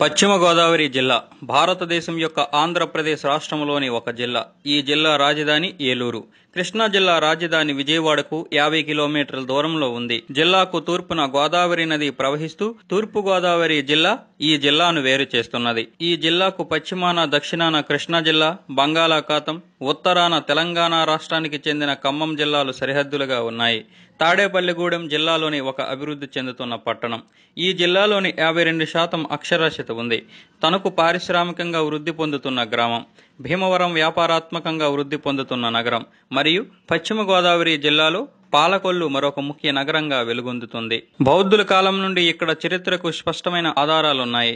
పశ్చిమ గోదావరి జిల్లా భారతదేశం యొక్క ఆంధ్రప్రదేశ్ రాష్ట్రంలోని ఒక జిల్లా ఈ జిల్లా రాజధాని ఏలూరు కృష్ణా జిల్లా రాజధాని విజయవాడకు యాభై కిలోమీటర్ల దూరంలో ఉంది జిల్లాకు తూర్పున గోదావరి నది ప్రవహిస్తూ తూర్పు గోదావరి జిల్లా ఈ జిల్లాను వేరు చేస్తున్నది ఈ జిల్లాకు పశ్చిమాన దక్షిణాన కృష్ణా జిల్లా బంగాళాఖాతం ఉత్తరాన తెలంగాణ రాష్ట్రానికి చెందిన ఖమ్మం జిల్లాలు సరిహద్దులుగా ఉన్నాయి తాడేపల్లిగూడెం జిల్లాలోని ఒక అభివృద్ధి చెందుతున్న పట్టణం ఈ జిల్లాలోని యాభై రెండు శాతం అక్షరాస్యత ఉంది తనకు పారిశ్రామికంగా వృద్ధి పొందుతున్న గ్రామం భీమవరం వ్యాపారాత్మకంగా వృద్ధి పొందుతున్న నగరం మరియు పశ్చిమ గోదావరి జిల్లాలో పాలకొల్లు మరొక ముఖ్య నగరంగా వెలుగొందుతుంది బౌద్ధుల కాలం నుండి ఇక్కడ చరిత్రకు స్పష్టమైన ఆధారాలున్నాయి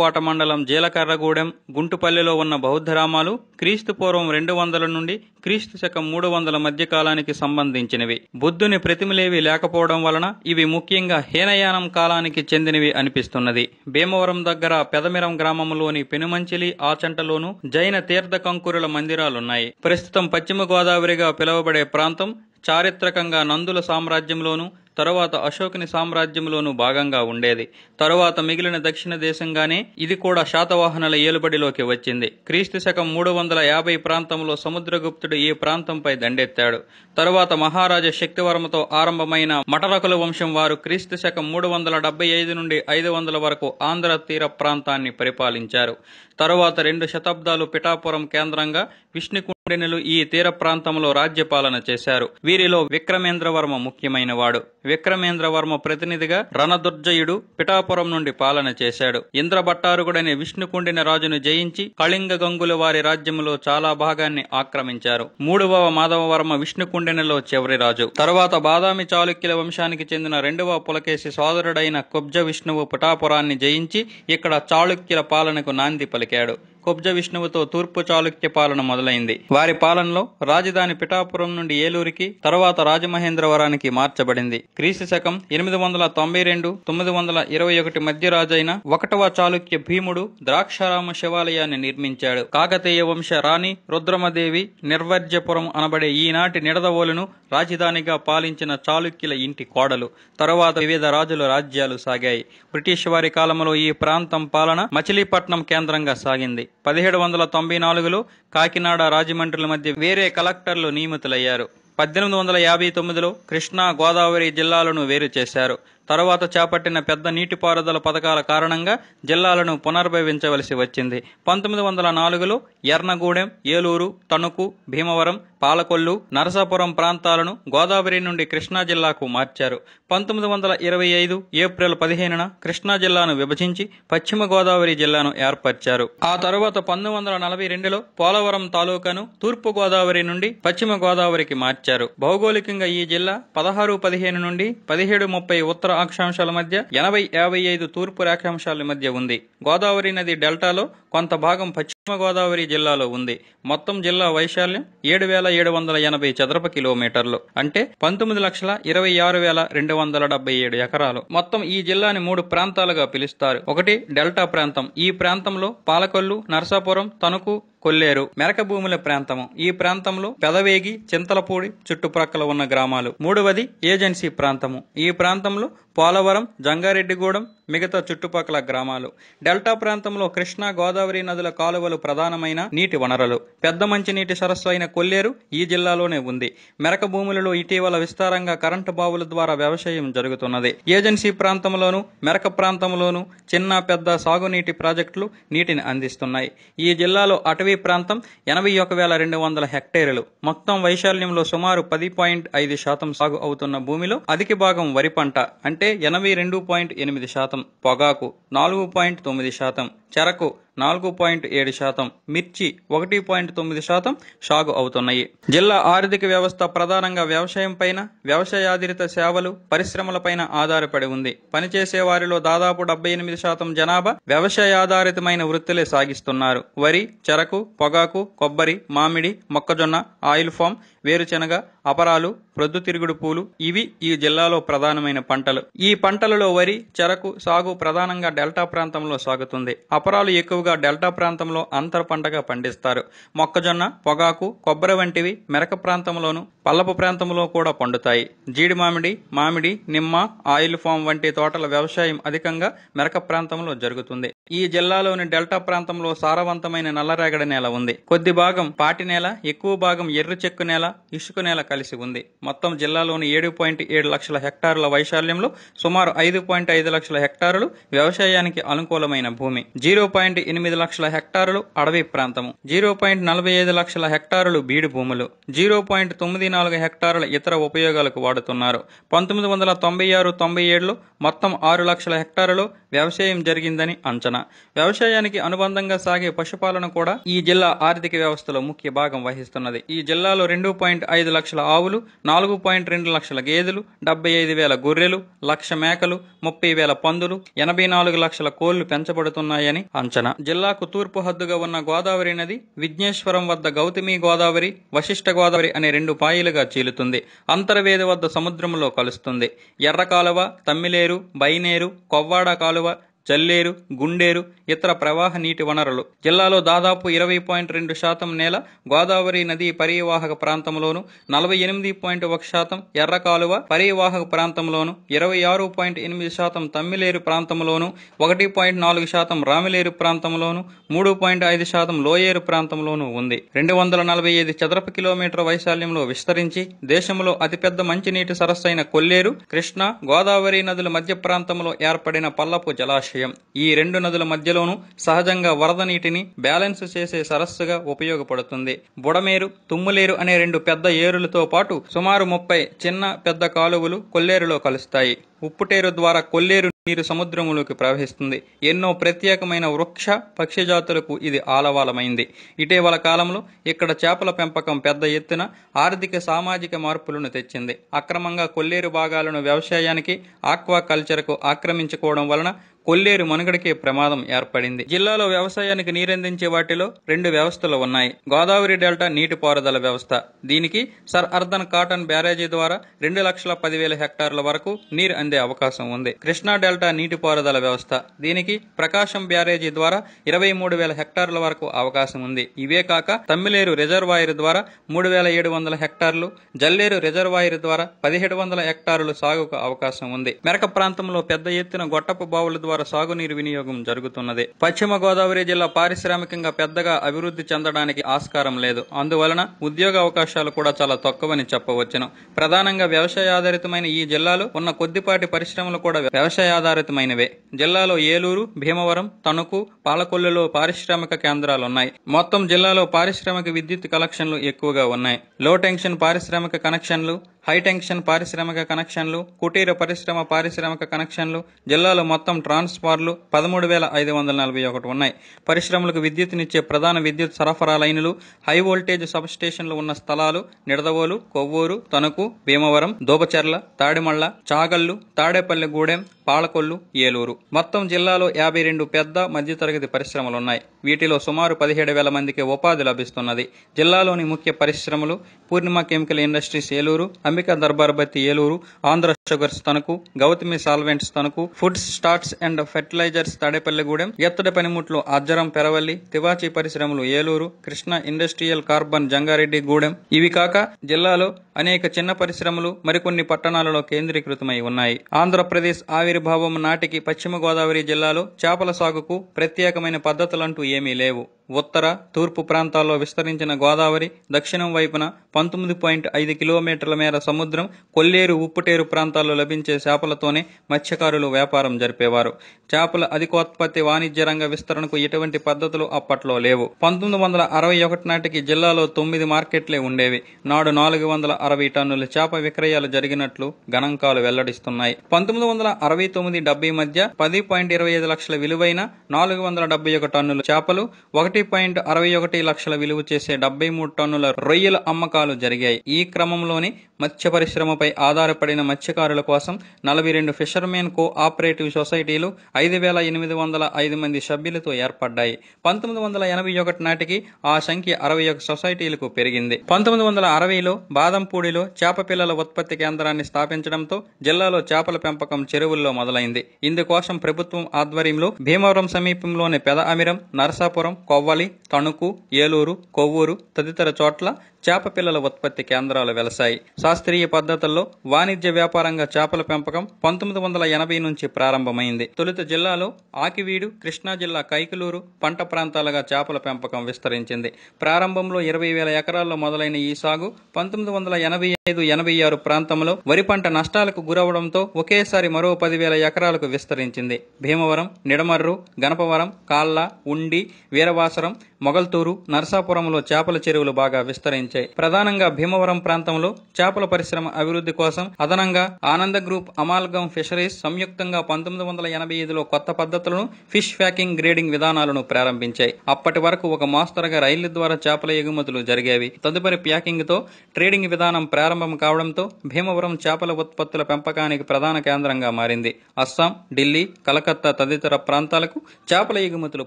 కోట మండలం జీలకర్రగూడెం గుంటుపల్లిలో ఉన్న బౌద్ధరామాలు క్రీస్తు పూర్వం రెండు వందల నుండి క్రీస్తు శకం మూడు వందల మధ్య కాలానికి సంబంధించినవి బుద్ధుని ప్రతిమలేవి లేకపోవడం వలన ఇవి ముఖ్యంగా హేనయానం కాలానికి చెందినవి అనిపిస్తున్నది భీమవరం దగ్గర పెదమిరం గ్రామంలోని పెనుమంచిలి ఆచంటలోను జైన తీర్థ కంకురుల మందిరాలున్నాయి ప్రస్తుతం పశ్చిమ గోదావరిగా పిలువబడే ప్రాంతం చారిత్ర చారిత్రకంగా నందుల సామ్రాజ్యంలోనూ తరువాత అశోకుని సామ్రాజ్యంలోను భాగంగా ఉండేది తరువాత మిగిలిన దక్షిణ దేశంగానే ఇది కూడా శాతవాహనల ఏలుబడిలోకి వచ్చింది క్రీస్తు శకం మూడు వందల యాభై ప్రాంతంలో సముద్రగుప్తుడు ఈ ప్రాంతంపై దండెత్తాడు తరువాత మహారాజా శక్తివర్మతో ఆరంభమైన మటరకుల వంశం వారు క్రీస్తు శకం మూడు వందల డెబ్బై ఐదు నుండి ఐదు వందల వరకు ఆంధ్ర తీర ప్రాంతాన్ని పరిపాలించారు తరువాత రెండు శతాబ్దాలు పిఠాపురం కేంద్రంగా విష్ణుకుండెనులు ఈ తీర ప్రాంతంలో రాజ్యపాలన చేశారు వీరిలో విక్రమేంద్రవర్మ ముఖ్యమైనవాడు విక్రమేంద్రవర్మ ప్రతినిధిగా రణదుర్జయుడు పిఠాపురం నుండి పాలన చేశాడు ఇంద్రభట్టారుగుడని విష్ణుకుండిన రాజును జయించి కళింగ గంగులు వారి రాజ్యంలో చాలా భాగాన్ని ఆక్రమించారు మూడవ మాధవవర్మ విష్ణుకుండినలో చివరి రాజు తరువాత బాదామి చాళుక్యుల వంశానికి చెందిన రెండవ పులకేశి సోదరుడైన కుబ్జ విష్ణువు పిఠాపురాన్ని జయించి ఇక్కడ చాళుక్యుల పాలనకు నాంది పలికాడు కుబ్జ విష్ణువుతో తూర్పు చాళుక్య పాలన మొదలైంది వారి పాలనలో రాజధాని పిఠాపురం నుండి ఏలూరికి తరువాత రాజమహేంద్రవరానికి మార్చబడింది క్రీస్తు శకం ఎనిమిది వందల తొంభై రెండు తొమ్మిది వందల ఇరవై ఒకటి మధ్య రాజైన ఒకటవ చాళుక్య భీముడు ద్రాక్షారామ శివాలయాన్ని నిర్మించాడు కాకతీయ వంశ రాణి రుద్రమదేవి నిర్వర్జపురం అనబడే ఈనాటి నిడదవోలును రాజధానిగా పాలించిన చాళుక్యుల ఇంటి కోడలు తరువాత వివిధ రాజుల రాజ్యాలు సాగాయి బ్రిటిష్ వారి కాలంలో ఈ ప్రాంతం పాలన మచిలీపట్నం కేంద్రంగా సాగింది పదిహేడు వందల తొంభై నాలుగులో కాకినాడ రాజమండ్రుల మధ్య వేరే కలెక్టర్లు నియమితులయ్యారు పద్దెనిమిది వందల యాభై తొమ్మిదిలో కృష్ణా గోదావరి జిల్లాలను వేరు చేశారు తరువాత చేపట్టిన పెద్ద నీటిపారుదల పథకాల కారణంగా జిల్లాలను పునర్భవించవలసి వచ్చింది పంతొమ్మిది వందల నాలుగులో ఎర్నగూడెం ఏలూరు తణుకు భీమవరం పాలకొల్లు నరసాపురం ప్రాంతాలను గోదావరి నుండి కృష్ణా జిల్లాకు మార్చారు పంతొమ్మిది వందల ఇరవై ఐదు ఏప్రిల్ పదిహేనున కృష్ణా జిల్లాను విభజించి పశ్చిమ గోదావరి జిల్లాను ఏర్పరిచారు ఆ తరువాత పంతొమ్మిది వందల నలభై రెండులో పోలవరం తాలూకాను తూర్పు గోదావరి నుండి పశ్చిమ గోదావరికి మార్చారు భౌగోళికంగా ఈ జిల్లా పదహారు పదిహేను నుండి పదిహేడు ముప్పై ఉత్తర అక్షాంశాల మధ్య ఎనభై యాభై ఐదు తూర్పు రేఖాంశాల మధ్య ఉంది గోదావరి నది డెల్టాలో కొంత భాగం పశ్చిమ గోదావరి జిల్లాలో ఉంది మొత్తం జిల్లా వైశాల్యం ఏడు వేల ఏడు వందల ఎనభై చదరపు కిలోమీటర్లు అంటే పంతొమ్మిది లక్షల ఇరవై ఆరు వేల రెండు వందల డెబ్బై ఏడు ఎకరాలు మొత్తం ఈ జిల్లాని మూడు ప్రాంతాలుగా పిలుస్తారు ఒకటి డెల్టా ప్రాంతం ఈ ప్రాంతంలో పాలకొల్లు నర్సాపురం తణుకు కొల్లేరు మెరక భూముల ప్రాంతము ఈ ప్రాంతంలో పెదవేగి చింతలపూడి చుట్టుప్రక్కల ఉన్న గ్రామాలు మూడవది ఏజెన్సీ ప్రాంతము ఈ ప్రాంతంలో పోలవరం జంగారెడ్డిగూడెం మిగతా చుట్టుపక్కల గ్రామాలు డెల్టా ప్రాంతంలో కృష్ణా గోదావరి నదుల కాలువలు ప్రధానమైన నీటి వనరులు పెద్ద మంచినీటి సరస్సు అయిన కొల్లేరు ఈ జిల్లాలోనే ఉంది మెరక భూములలో ఇటీవల విస్తారంగా కరెంటు బావుల ద్వారా వ్యవసాయం జరుగుతున్నది ఏజెన్సీ ప్రాంతంలోను మెరక ప్రాంతంలోను చిన్న పెద్ద సాగునీటి ప్రాజెక్టులు నీటిని అందిస్తున్నాయి ఈ జిల్లాలో అటవీ అటవీ ప్రాంతం ఎనభై ఒక వేల రెండు వందల హెక్టేర్లు మొత్తం వైశాల్యంలో సుమారు పది పాయింట్ ఐదు శాతం సాగు అవుతున్న భూమిలో అధిక భాగం వరి పంట అంటే ఎనభై రెండు పాయింట్ ఎనిమిది శాతం పొగాకు నాలుగు పాయింట్ తొమ్మిది శాతం చెరకు నాలుగు పాయింట్ ఏడు శాతం మిర్చి ఒకటి పాయింట్ తొమ్మిది శాతం సాగు అవుతున్నాయి జిల్లా ఆర్థిక వ్యవస్థ ప్రధానంగా వ్యవసాయం పైన వ్యవసాయాధిరిత సేవలు పరిశ్రమలపైన ఆధారపడి ఉంది పనిచేసే వారిలో దాదాపు డెబ్బై ఎనిమిది శాతం జనాభా వ్యవసాయ ఆధారితమైన వృత్తులే సాగిస్తున్నారు వరి చెరకు పొగాకు కొబ్బరి మామిడి మొక్కజొన్న ఆయిల్ ఫామ్ వేరుశెనగ అపరాలు ప్రొద్దుతిరుగుడు పూలు ఇవి ఈ జిల్లాలో ప్రధానమైన పంటలు ఈ పంటలలో వరి చెరకు సాగు ప్రధానంగా డెల్టా ప్రాంతంలో సాగుతుంది అపరాలు ఎక్కువగా డెల్టా ప్రాంతంలో అంతర పంటగా పండిస్తారు మొక్కజొన్న పొగాకు కొబ్బరి వంటివి మెరక ప్రాంతంలోను పల్లపు ప్రాంతంలో కూడా పండుతాయి జీడి మామిడి మామిడి నిమ్మ ఆయిల్ ఫామ్ వంటి తోటల వ్యవసాయం అధికంగా మెరక ప్రాంతంలో జరుగుతుంది ఈ జిల్లాలోని డెల్టా ప్రాంతంలో సారవంతమైన నల్లరేగడి నేల ఉంది కొద్ది భాగం పాటి నేల ఎక్కువ భాగం ఎర్ర చెక్కు నేల ఇసుక నేల కలిసి ఉంది మొత్తం జిల్లాలోని ఏడు పాయింట్ ఏడు లక్షల హెక్టార్ల వైశాల్యంలో సుమారు ఐదు పాయింట్ ఐదు లక్షల హెక్టారులు వ్యవసాయానికి అనుకూలమైన భూమి జీరో పాయింట్ ఎనిమిది లక్షల హెక్టారులు అడవి ప్రాంతము జీరో పాయింట్ నలభై ఐదు లక్షల హెక్టారులు బీడు భూములు జీరో పాయింట్ తొమ్మిది నాలుగు హెక్టారుల ఇతర ఉపయోగాలకు వాడుతున్నారు పంతొమ్మిది వందల తొంభై ఆరు తొంభై ఏడులో మొత్తం ఆరు లక్షల హెక్టార్లు వ్యవసాయం జరిగిందని అంచనా వ్యవసాయానికి అనుబంధంగా సాగే పశుపాలన కూడా ఈ జిల్లా ఆర్థిక వ్యవస్థలో ముఖ్య భాగం వహిస్తున్నది ఈ జిల్లాలో రెండు పాయింట్ ఐదు లక్షల ఆవులు నాలుగు పాయింట్ రెండు లక్షల గేదెలు డెబ్బై ఐదు వేల గొర్రెలు లక్ష మేకలు ముప్పై వేల పందులు ఎనభై నాలుగు లక్షల కోళ్లు పెంచబడుతున్నాయని అంచనా జిల్లాకు తూర్పు హద్దుగా ఉన్న గోదావరి నది విఘ్నేశ్వరం వద్ద గౌతమి గోదావరి వశిష్ఠ గోదావరి అనే రెండు పాయలుగా చీలుతుంది అంతర్వేది వద్ద సముద్రంలో కలుస్తుంది ఎర్ర కాలువ తమ్మిలేరు బైనేరు కొవ్వాడ కాలువ జల్లేరు గుండేరు ఇతర ప్రవాహ నీటి వనరులు జిల్లాలో దాదాపు ఇరవై పాయింట్ రెండు శాతం నేల గోదావరి నది పరివాహక ప్రాంతంలోను నలభై ఎనిమిది పాయింట్ ఒక శాతం ఎర్రకాలువ పరీవాహక పరివాహక ప్రాంతంలోను ఇరవై ఆరు పాయింట్ ఎనిమిది శాతం తమ్మిలేరు ప్రాంతంలోను ఒకటి పాయింట్ నాలుగు శాతం రామిలేరు ప్రాంతంలోను మూడు పాయింట్ ఐదు శాతం లోయేరు ప్రాంతంలోనూ ఉంది రెండు వందల నలభై ఐదు చదరపు కిలోమీటర్ వైశాల్యంలో విస్తరించి దేశంలో అతిపెద్ద మంచినీటి సరస్సు అయిన కొల్లేరు కృష్ణ గోదావరి నదుల మధ్య ప్రాంతంలో ఏర్పడిన పల్లపు జలాశయం విషయం ఈ రెండు నదుల మధ్యలోనూ సహజంగా వరద నీటిని బ్యాలెన్స్ చేసే సరస్సుగా ఉపయోగపడుతుంది బుడమేరు తుమ్ములేరు అనే రెండు పెద్ద ఏరులతో పాటు సుమారు ముప్పై చిన్న పెద్ద కాలువలు కొల్లేరులో కలుస్తాయి ఉప్పుటేరు ద్వారా కొల్లేరు నీరు సముద్రములోకి ప్రవహిస్తుంది ఎన్నో ప్రత్యేకమైన వృక్ష పక్షిజాతులకు ఇది ఆలవాలమైంది ఇటీవల కాలంలో ఇక్కడ చేపల పెంపకం పెద్ద ఎత్తున ఆర్థిక సామాజిక మార్పులను తెచ్చింది అక్రమంగా కొల్లేరు భాగాలను వ్యవసాయానికి ఆక్వా కల్చర్కు ఆక్రమించుకోవడం వలన కొల్లేరు మనుగడకే ప్రమాదం ఏర్పడింది జిల్లాలో వ్యవసాయానికి నీరందించే వాటిలో రెండు వ్యవస్థలు ఉన్నాయి గోదావరి డెల్టా నీటిపారుదల వ్యవస్థ దీనికి సర్ అర్ధన్ కాటన్ బ్యారేజీ ద్వారా రెండు లక్షల పదివేల హెక్టార్ల వరకు నీరు అంది చెందే అవకాశం ఉంది కృష్ణా డెల్టా నీటిపారుదల వ్యవస్థ దీనికి ప్రకాశం బ్యారేజీ ద్వారా ఇరవై మూడు వేల హెక్టార్ల వరకు అవకాశం ఉంది ఇవే కాక తమ్మిలేరు రిజర్వాయర్ ద్వారా మూడు వేల ఏడు వందల హెక్టార్లు జల్లేరు రిజర్వాయర్ ద్వారా పదిహేడు వందల హెక్టార్లు సాగుకు అవకాశం ఉంది మెరక ప్రాంతంలో పెద్ద ఎత్తున గొట్టపు బావుల ద్వారా సాగునీరు వినియోగం జరుగుతున్నది పశ్చిమ గోదావరి జిల్లా పారిశ్రామికంగా పెద్దగా అభివృద్ధి చెందడానికి ఆస్కారం లేదు అందువలన ఉద్యోగ అవకాశాలు కూడా చాలా తక్కువని చెప్పవచ్చును ప్రధానంగా వ్యవసాయ ఆధారితమైన ఈ జిల్లాలు ఉన్న కొద్దిపాటి మునుపటి పరిశ్రమలు కూడా వ్యవసాయ ఆధారితమైనవే జిల్లాలో ఏలూరు భీమవరం తణుకు పాలకొల్లులో పారిశ్రామిక కేంద్రాలు ఉన్నాయి మొత్తం జిల్లాలో పారిశ్రామిక విద్యుత్ కలెక్షన్లు ఎక్కువగా ఉన్నాయి లో టెన్షన్ పారిశ్రామిక కనెక్షన్లు హైటెన్షన్ పారిశ్రామిక కనెక్షన్లు కుటీర పరిశ్రమ పారిశ్రామిక కనెక్షన్లు జిల్లాలో మొత్తం ట్రాన్స్ఫార్లు పదమూడు వేల ఐదు వందల నలభై ఒకటి ఉన్నాయి పరిశ్రమలకు విద్యుత్నిచ్చే ప్రధాన విద్యుత్ సరఫరా లైనులు హై వోల్టేజ్ సబ్స్టేషన్లు ఉన్న స్థలాలు నిడదవోలు కొవ్వూరు తణుకు భీమవరం దూపచర్ల తాడిమళ్ళ చాగల్లు తాడేపల్లిగూడెం పాలకొల్లు ఏలూరు మొత్తం జిల్లాలో యాభై రెండు పెద్ద మధ్యతరగతి పరిశ్రమలున్నాయి వీటిలో సుమారు పదిహేడు వేల మందికి ఉపాధి లభిస్తున్నది జిల్లాలోని ముఖ్య పరిశ్రమలు పూర్ణిమ కెమికల్ ఇండస్ట్రీస్ ఏలూరు అంబికా దర్బార్బత్తి Eluru Andhra sugars Tanuku Gautami solvents Tanuku foods starts and fertilizers Tadepalligudem ఎత్తడి పనిముట్లు అజ్జరం పెరవల్లి తివాచి పరిశ్రమలు Eluru Krishna industrial carbon Jangareddygudem ఇవి కాక జిల్లాలో అనేక చిన్న పరిశ్రమలు మరికొన్ని పట్టణాలలో కేంద్రీకృతమై ఉన్నాయి ఆంధ్రప్రదేశ్ ఆవిర్భావం నాటికి పశ్చిమ గోదావరి జిల్లాలో చేపల సాగుకు ప్రత్యేకమైన పద్ధతులంటూ ఏమీ లేవు ఉత్తర తూర్పు ప్రాంతాల్లో విస్తరించిన గోదావరి దక్షిణం వైపున పంతొమ్మిది పాయింట్ ఐదు కిలోమీటర్ల మేర సముద్రం కొల్లేరు ఉప్పుటేరు ప్రాంతాల్లో లభించే చేపలతోనే మత్స్యకారులు వ్యాపారం జరిపేవారు చేపల అధికోత్పత్తి వాణిజ్య రంగ విస్తరణకు ఎటువంటి పద్ధతులు అప్పట్లో లేవు పంతొమ్మిది వందల అరవై ఒకటి నాటికి జిల్లాలో తొమ్మిది మార్కెట్లే ఉండేవి నాడు నాలుగు వందల అరవై టన్నుల చేప విక్రయాలు జరిగినట్లు గణాంకాలు వెల్లడిస్తున్నాయి పంతొమ్మిది వందల అరవై తొమ్మిది డెబ్బై మధ్య పది పాయింట్ ఇరవై ఐదు లక్షల విలువైన నాలుగు వందల డెబ్బై ఒక టన్నుల చేపలు ఒకటి ఒకటి పాయింట్ అరవై ఒకటి లక్షల విలువ చేసే డెబ్బై మూడు టన్నుల రొయ్యల అమ్మకాలు జరిగాయి ఈ క్రమంలోని మత్స్య పరిశ్రమపై ఆధారపడిన మత్స్యకారుల కోసం నలభై రెండు ఫిషర్మెన్ కో ఆపరేటివ్ సొసైటీలు ఐదు వేల ఎనిమిది వందల ఐదు మంది సభ్యులతో ఏర్పడ్డాయి పంతొమ్మిది వందల ఎనభై ఒకటి నాటికి ఆ సంఖ్య అరవై ఒక సొసైటీలకు పెరిగింది పంతొమ్మిది వందల అరవైలో బాదంపూడిలో చేప పిల్లల ఉత్పత్తి కేంద్రాన్ని స్థాపించడంతో జిల్లాలో చేపల పెంపకం చెరువుల్లో మొదలైంది ఇందుకోసం ప్రభుత్వం ఆధ్వర్యంలో భీమవరం సమీపంలోని పెద అమిరం నరసాపురం కొవ్వ కొవ్వలి తణుకు ఏలూరు కొవ్వూరు తదితర చోట్ల చేప పిల్లల ఉత్పత్తి కేంద్రాలు వెలసాయి శాస్త్రీయ పద్ధతుల్లో వాణిజ్య వ్యాపారంగా చేపల పెంపకం పంతొమ్మిది వందల ఎనభై నుంచి ప్రారంభమైంది తొలుత జిల్లాలో ఆకివీడు కృష్ణా జిల్లా కైకలూరు పంట ప్రాంతాలుగా చేపల పెంపకం విస్తరించింది ప్రారంభంలో ఇరవై వేల ఎకరాల్లో మొదలైన ఈ సాగు పంతొమ్మిది వందల ఎనభై ఐదు ఎనభై ఆరు ప్రాంతంలో వరి పంట నష్టాలకు గురవడంతో ఒకేసారి మరో పదివేల ఎకరాలకు విస్తరించింది భీమవరం నిడమర్రు గణపవరం కాళ్ళ ఉండి వీరవాస అనవసరం మొగల్తూరు నర్సాపురంలో చేపల చెరువులు బాగా విస్తరించాయి ప్రధానంగా భీమవరం ప్రాంతంలో చేపల పరిశ్రమ అభివృద్ధి కోసం అదనంగా ఆనంద గ్రూప్ అమాల్గం ఫిషరీస్ సంయుక్తంగా పంతొమ్మిది వందల ఎనభై ఐదులో కొత్త పద్ధతులను ఫిష్ ప్యాకింగ్ గ్రేడింగ్ విధానాలను ప్రారంభించాయి అప్పటి వరకు ఒక మాస్తరుగా రైళ్ల ద్వారా చేపల ఎగుమతులు జరిగేవి తదుపరి ప్యాకింగ్ తో ట్రేడింగ్ విధానం ప్రారంభం కావడంతో భీమవరం చేపల ఉత్పత్తుల పెంపకానికి ప్రధాన కేంద్రంగా మారింది అస్సాం ఢిల్లీ కలకత్తా తదితర ప్రాంతాలకు చేపల ఎగుమతులు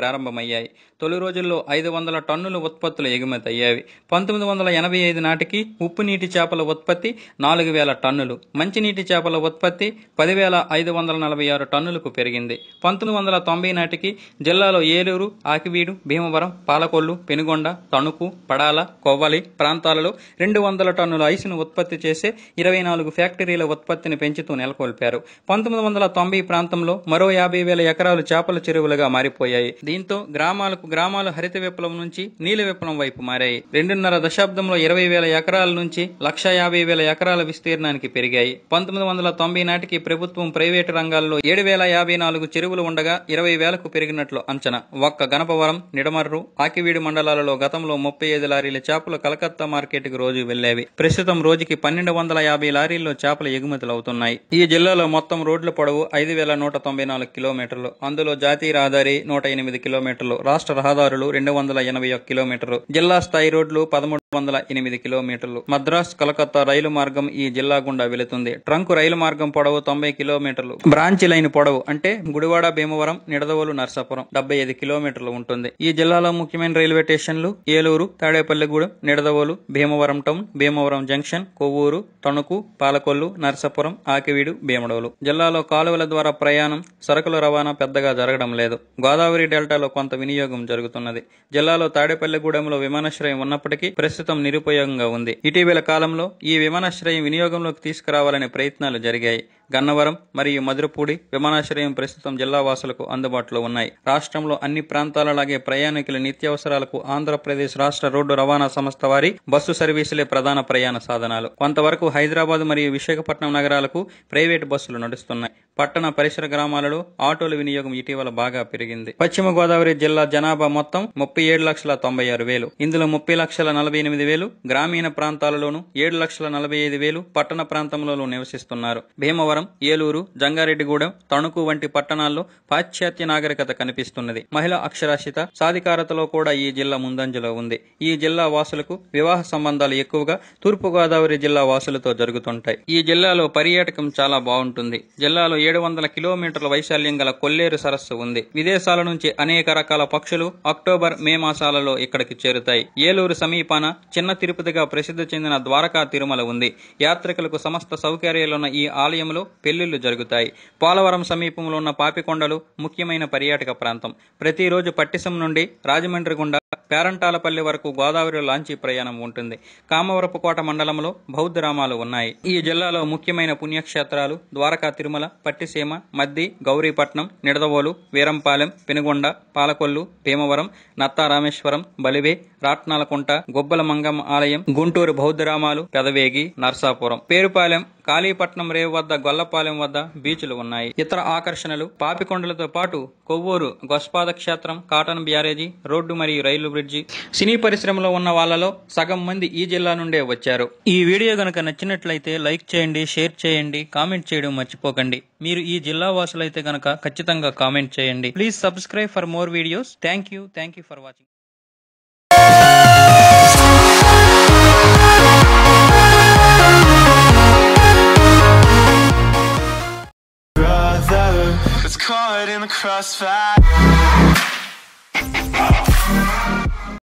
ప్రారంభమయ్యాయి తొలి రోజుల్లో ఐదు వందల టన్నుల ఉత్పత్తులు ఎగుమతి అయ్యాయి పంతొమ్మిది వందల ఎనభై ఐదు నాటికి ఉప్పు నీటి చేపల ఉత్పత్తి నాలుగు వేల టన్నులు మంచినీటి చేపల ఉత్పత్తి పదివేల ఐదు వందల నలభై ఆరు టన్నులకు పెరిగింది పంతొమ్మిది వందల తొంభై నాటికి జిల్లాలో ఏలూరు ఆకివీడు భీమవరం పాలకొల్లు పెనుగొండ తణుకు పడాల కొవ్వలి ప్రాంతాలలో రెండు వందల టన్నుల ఐసును ఉత్పత్తి చేసే ఇరవై నాలుగు ఫ్యాక్టరీల ఉత్పత్తిని పెంచుతూ నెలకొల్పారు పంతొమ్మిది వందల తొంభై ప్రాంతంలో మరో యాభై వేల ఎకరాలు చేపల చెరువులుగా మారిపోయాయి దీంతో గ్రామాలకు గ్రామాలు గ్రామాలు హరిత విప్లవం నుంచి నీల విప్లవం వైపు మారాయి రెండున్నర దశాబ్దంలో ఇరవై వేల ఎకరాల నుంచి లక్ష యాభై వేల ఎకరాల విస్తీర్ణానికి పెరిగాయి పంతొమ్మిది వందల తొంభై నాటికి ప్రభుత్వం ప్రైవేటు రంగాల్లో ఏడు వేల యాభై నాలుగు చెరువులు ఉండగా ఇరవై వేలకు పెరిగినట్లు అంచనా ఒక్క గణపవరం నిడమర్రు ఆకివీడు మండలాలలో గతంలో ముప్పై ఐదు లారీల చేపలు కలకత్తా మార్కెట్కి రోజు వెళ్లేవి ప్రస్తుతం రోజుకి పన్నెండు వందల యాభై లారీల్లో చేపలు ఎగుమతులు అవుతున్నాయి ఈ జిల్లాలో మొత్తం రోడ్ల పొడవు ఐదు వేల నూట తొంభై నాలుగు కిలోమీటర్లు అందులో జాతీయ రహదారి నూట ఎనిమిది కిలోమీటర్లు రాష్ట్ర రహదారు రహదారులు రెండు వందల ఎనభై ఒక కిలోమీటర్లు జిల్లా స్థాయి రోడ్లు పదమూడు వందల ఎనిమిది కిలోమీటర్లు మద్రాస్ కలకత్తా రైలు మార్గం ఈ జిల్లా గుండా వెళుతుంది ట్రంక్ రైలు మార్గం పొడవు తొంభై కిలోమీటర్లు బ్రాంచ్ లైన్ పొడవు అంటే గుడివాడ భీమవరం నిడదవోలు నర్సాపురం డెబ్బై ఐదు కిలోమీటర్లు ఉంటుంది ఈ జిల్లాలో ముఖ్యమైన రైల్వే స్టేషన్లు ఏలూరు తాడేపల్లిగూడెం నిడదవోలు భీమవరం టౌన్ భీమవరం జంక్షన్ కొవ్వూరు తణుకు పాలకొల్లు నర్సాపురం ఆకివీడు భీమడోలు జిల్లాలో కాలువల ద్వారా ప్రయాణం సరుకుల రవాణా పెద్దగా జరగడం లేదు గోదావరి డెల్టాలో కొంత వినియోగం జరుగుతుంది కొనసాగుతున్నది జిల్లాలో తాడేపల్లిగూడెంలో విమానాశ్రయం ఉన్నప్పటికీ ప్రస్తుతం నిరుపయోగంగా ఉంది ఇటీవల కాలంలో ఈ విమానాశ్రయం వినియోగంలోకి తీసుకురావాలనే ప్రయత్నాలు జరిగాయి గన్నవరం మరియు మధురపూడి విమానాశ్రయం ప్రస్తుతం జిల్లా వాసులకు అందుబాటులో ఉన్నాయి రాష్ట్రంలో అన్ని ప్రాంతాలలాగే ప్రయాణికుల నిత్యావసరాలకు ఆంధ్రప్రదేశ్ రాష్ట్ర రోడ్డు రవాణా సంస్థ వారి బస్సు సర్వీసులే ప్రధాన ప్రయాణ సాధనాలు కొంతవరకు హైదరాబాద్ మరియు విశాఖపట్నం నగరాలకు ప్రైవేటు బస్సులు నడుస్తున్నాయి పట్టణ పరిసర గ్రామాలలో ఆటోల వినియోగం ఇటీవల బాగా పెరిగింది పశ్చిమ గోదావరి జిల్లా జనాభా మొత్తం ముప్పై ఏడు లక్షల తొంభై ఆరు వేలు ఇందులో ముప్పై లక్షల నలభై ఎనిమిది వేలు గ్రామీణ ప్రాంతాలలోను ఏడు లక్షల నలభై ఐదు వేలు పట్టణ ప్రాంతంలో నివసిస్తున్నారు భీమవరం ఏలూరు జంగారెడ్డిగూడెం తణుకు వంటి పట్టణాల్లో పాశ్చాత్య నాగరికత కనిపిస్తున్నది మహిళ అక్షరాస్యత సాధికారతలో కూడా ఈ జిల్లా ముందంజలో ఉంది ఈ జిల్లా వాసులకు వివాహ సంబంధాలు ఎక్కువగా తూర్పుగోదావరి జిల్లా వాసులతో జరుగుతుంటాయి ఈ జిల్లాలో పర్యాటకం చాలా బాగుంటుంది జిల్లాలో ఏడు వందల కిలోమీటర్ల వైశాల్యం గల కొల్లేరు సరస్సు ఉంది విదేశాల నుంచి అనేక రకాల పక్షులు అక్టోబర్ మే మాసాలలో ఇక్కడికి చేరుతాయి ఏలూరు సమీపాన చిన్న తిరుపతిగా ప్రసిద్ధి చెందిన ద్వారకా తిరుమల ఉంది యాత్రికులకు సమస్త సౌకర్యాలున్న ఈ ఆలయంలో పెళ్లిళ్లు జరుగుతాయి పోలవరం సమీపంలో ఉన్న పాపికొండలు ముఖ్యమైన పర్యాటక ప్రాంతం ప్రతిరోజు పట్టిసం నుండి రాజమండ్రి గుండా పేరంటాలపల్లి వరకు గోదావరి లాంచీ ప్రయాణం ఉంటుంది కామవరపుకోట మండలంలో బౌద్ధ రామాలు ఉన్నాయి ఈ జిల్లాలో ముఖ్యమైన పుణ్యక్షేత్రాలు ద్వారకా తిరుమల పట్టిసీమ మద్ది గౌరీపట్నం నిడదవోలు వీరంపాలెం పెనుగొండ పాలకొల్లు భీమవరం నత్తారామేశ్వరం బలివే రాట్నాల కుంట గొబ్బల మంగమ్మ ఆలయం గుంటూరు బౌద్ధరామాలు పెదవేగి నర్సాపురం పేరుపాలెం కాళీపట్నం రేవు వద్ద గొల్లపాలెం వద్ద బీచ్లు ఉన్నాయి ఇతర ఆకర్షణలు పాపికొండలతో పాటు కొవ్వూరు గొస్పాద క్షేత్రం కాటన్ బ్యారేజీ రోడ్డు మరియు రైలు బ్రిడ్జి సినీ పరిశ్రమలో ఉన్న వాళ్లలో సగం మంది ఈ జిల్లా నుండే వచ్చారు ఈ వీడియో గనక నచ్చినట్లయితే లైక్ చేయండి షేర్ చేయండి కామెంట్ చేయడం మర్చిపోకండి మీరు ఈ జిల్లా వాసులైతే గనక ఖచ్చితంగా కామెంట్ చేయండి please subscribe for more videos thank you thank you for watching caught in the crossfire